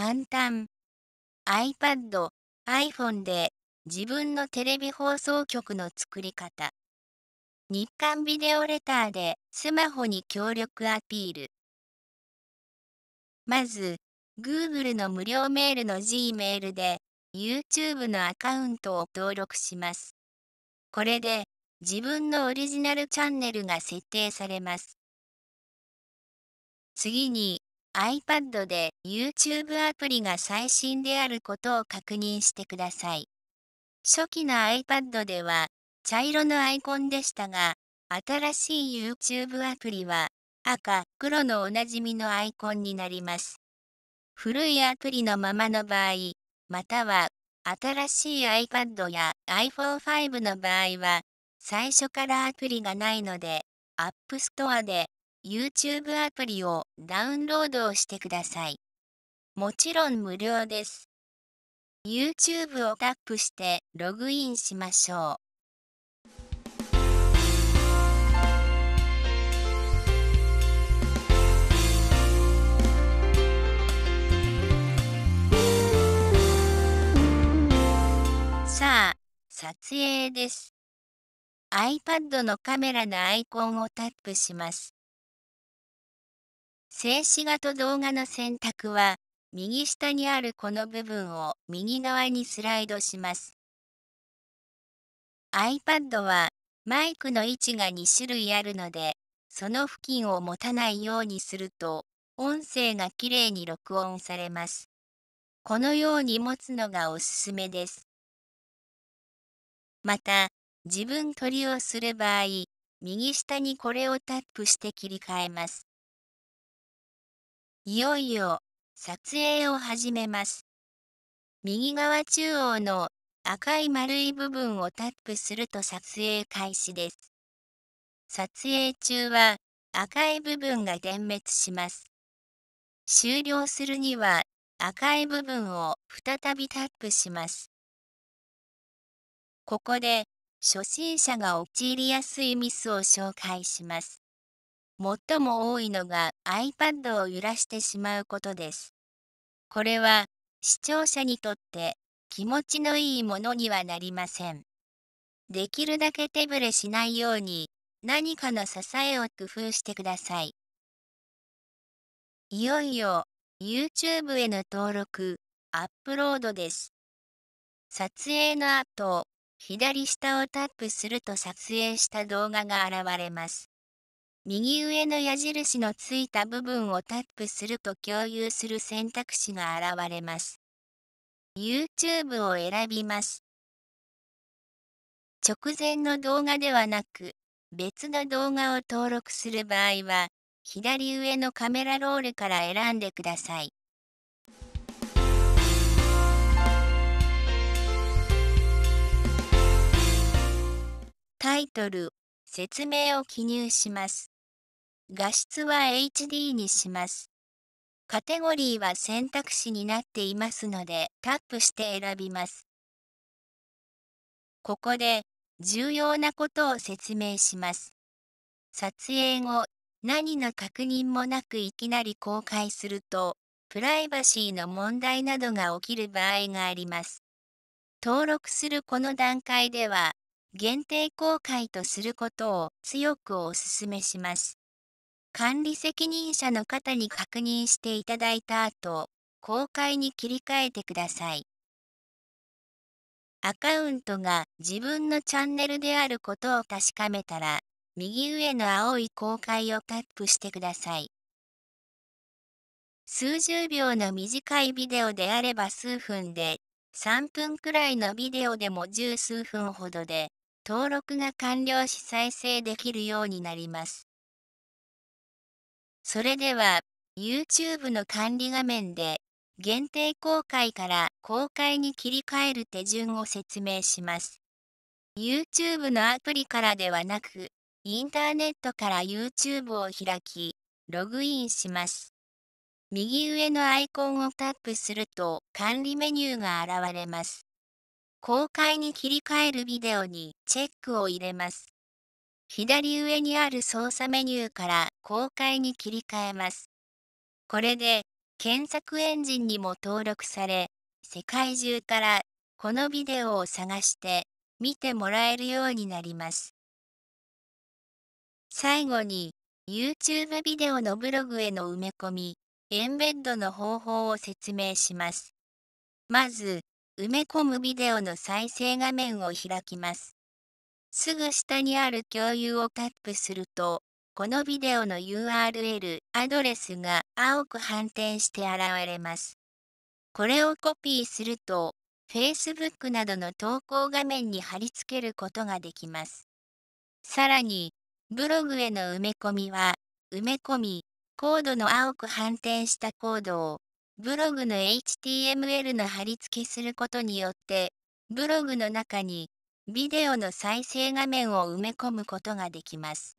簡単。iPad、iPhone で自分のテレビ放送局の作り方。日刊ビデオレターでスマホに協力アピール。まず、Google の無料メールの G メールで YouTube のアカウントを登録します。これで自分のオリジナルチャンネルが設定されます。次に iPad で YouTube アプリが最新であることを確認してください。初期の iPad では茶色のアイコンでしたが、新しい YouTube アプリは赤、黒のおなじみのアイコンになります。古いアプリのままの場合、または新しい iPad や iPhone5 の場合は、最初からアプリがないので、App Store で YouTube アプリをダウンロードをしてください。もちろん無料です。YouTube をタップしてログインしましょう。さあ、撮影です。iPad のカメラのアイコンをタップします。静止画と動画の選択は、右下にあるこの部分を右側にスライドします。iPad はマイクの位置が2種類あるので、その付近を持たないようにすると、音声がきれいに録音されます。このように持つのがおすすめです。また、自分取りをする場合、右下にこれをタップして切り替えます。いよいよ撮影を始めます。右側中央の赤い丸い部分をタップすると撮影開始です。撮影中は赤い部分が点滅します。終了するには赤い部分を再びタップします。ここで初心者が陥りやすいミスを紹介します。最も多いのが iPad を揺らしてしまうことです。これは視聴者にとって気持ちのいいものにはなりません。できるだけ手ぶれしないように何かの支えを工夫してください。いよいよ YouTube への登録、アップロードです。撮影の後、左下をタップすると撮影した動画が現れます。右上の矢印のついた部分をタップすると共有する選択肢が現れます。YouTube を選びます。直前の動画ではなく、別の動画を登録する場合は、左上のカメラロールから選んでください。タイトル、説明を記入します。画質は HD にします。カテゴリーは選択肢になっていますのでタップして選びます。ここで重要なことを説明します。撮影後、何の確認もなくいきなり公開すると、プライバシーの問題などが起きる場合があります。登録するこの段階では、限定公開とすることを強くお勧めします。管理責任者の方に確認していただいた後、公開に切り替えてください。アカウントが自分のチャンネルであることを確かめたら、右上の青い公開をタップしてください。数十秒の短いビデオであれば数分で、3分くらいのビデオでも十数分ほどで、登録が完了し再生できるようになります。それでは YouTube の管理画面で限定公開から公開に切り替える手順を説明します。YouTube のアプリからではなく、インターネットから YouTube を開き、ログインします。右上のアイコンをタップすると管理メニューが現れます。公開に切り替えるビデオにチェックを入れます。左上にある操作メニューから公開に切り替えます。これで検索エンジンにも登録され、世界中からこのビデオを探して見てもらえるようになります。最後に YouTube ビデオのブログへの埋め込み、エンベッドの方法を説明します。まず、埋め込むビデオの再生画面を開きます。すぐ下にある共有をタップすると、このビデオの URL、アドレスが青く反転して現れます。これをコピーすると、Facebook などの投稿画面に貼り付けることができます。さらに、ブログへの埋め込みは、埋め込み、コードの青く反転したコードを、ブログの HTML の貼り付けすることによって、ブログの中にビデオの再生画面を埋め込むことができます。